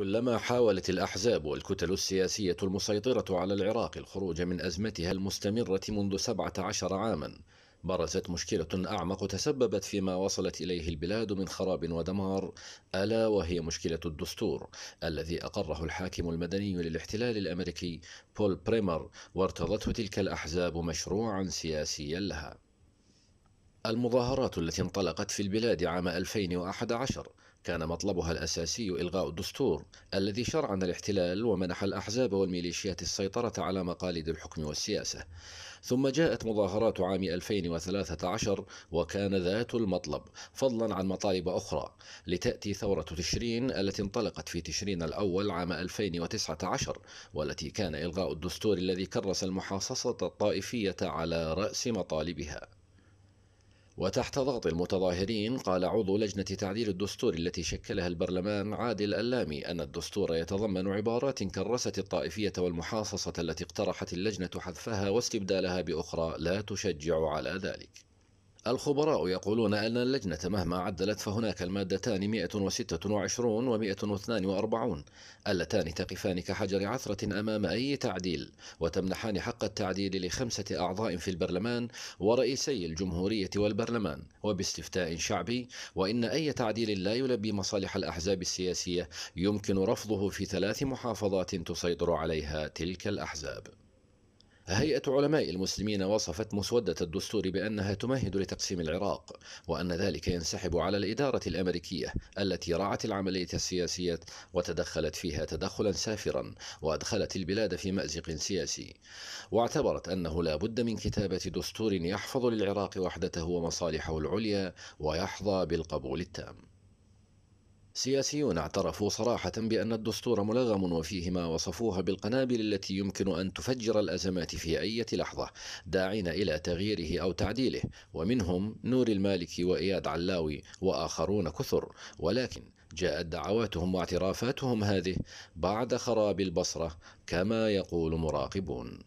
كلما حاولت الأحزاب والكتل السياسية المسيطرة على العراق الخروج من أزمتها المستمرة منذ 17 عاما برزت مشكلة أعمق تسببت فيما وصلت إليه البلاد من خراب ودمار ألا وهي مشكلة الدستور الذي أقره الحاكم المدني للاحتلال الأمريكي بول بريمر وارتضته تلك الأحزاب مشروعا سياسيا لها المظاهرات التي انطلقت في البلاد عام 2011 كان مطلبها الأساسي إلغاء الدستور الذي شرعن الاحتلال ومنح الأحزاب والميليشيات السيطرة على مقاليد الحكم والسياسة ثم جاءت مظاهرات عام 2013 وكان ذات المطلب فضلا عن مطالب أخرى لتأتي ثورة تشرين التي انطلقت في تشرين الأول عام 2019 والتي كان إلغاء الدستور الذي كرس المحاصصة الطائفية على رأس مطالبها وتحت ضغط المتظاهرين قال عضو لجنة تعديل الدستور التي شكلها البرلمان عادل اللامي أن الدستور يتضمن عبارات كرست الطائفية والمحاصصة التي اقترحت اللجنة حذفها واستبدالها بأخرى لا تشجع على ذلك الخبراء يقولون أن اللجنة مهما عدلت فهناك المادتان 126 و 142 اللتان تقفان كحجر عثرة أمام أي تعديل وتمنحان حق التعديل لخمسة أعضاء في البرلمان ورئيسي الجمهورية والبرلمان وباستفتاء شعبي وإن أي تعديل لا يلبي مصالح الأحزاب السياسية يمكن رفضه في ثلاث محافظات تسيطر عليها تلك الأحزاب هيئة علماء المسلمين وصفت مسودة الدستور بأنها تمهد لتقسيم العراق وأن ذلك ينسحب على الإدارة الأمريكية التي رعت العملية السياسية وتدخلت فيها تدخلا سافرا وأدخلت البلاد في مأزق سياسي واعتبرت أنه لا بد من كتابة دستور يحفظ للعراق وحدته ومصالحه العليا ويحظى بالقبول التام سياسيون اعترفوا صراحة بأن الدستور ملغم وفيه ما وصفوها بالقنابل التي يمكن أن تفجر الأزمات في أي لحظة داعين إلى تغييره أو تعديله ومنهم نور المالكي وإياد علاوي وآخرون كثر ولكن جاءت دعواتهم واعترافاتهم هذه بعد خراب البصرة كما يقول مراقبون